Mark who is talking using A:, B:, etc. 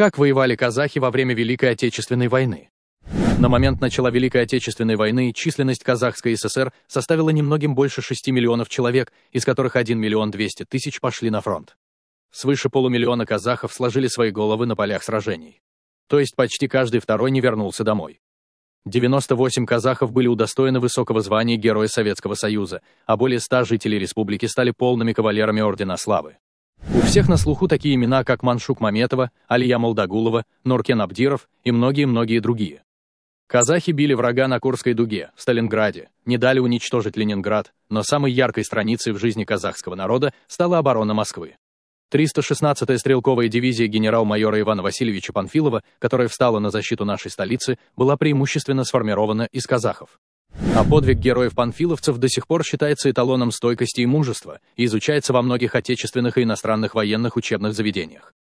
A: Как воевали казахи во время Великой Отечественной войны? На момент начала Великой Отечественной войны численность Казахской ССР составила немногим больше 6 миллионов человек, из которых 1 миллион 200 тысяч пошли на фронт. Свыше полумиллиона казахов сложили свои головы на полях сражений. То есть почти каждый второй не вернулся домой. 98 казахов были удостоены высокого звания Героя Советского Союза, а более 100 жителей республики стали полными кавалерами Ордена Славы. У всех на слуху такие имена, как Маншук Маметова, Алия Молдагулова, Норкен Абдиров и многие-многие другие. Казахи били врага на Курской дуге, в Сталинграде, не дали уничтожить Ленинград, но самой яркой страницей в жизни казахского народа стала оборона Москвы. 316-я стрелковая дивизия генерал-майора Ивана Васильевича Панфилова, которая встала на защиту нашей столицы, была преимущественно сформирована из казахов. А подвиг героев-панфиловцев до сих пор считается эталоном стойкости и мужества и изучается во многих отечественных и иностранных военных учебных заведениях.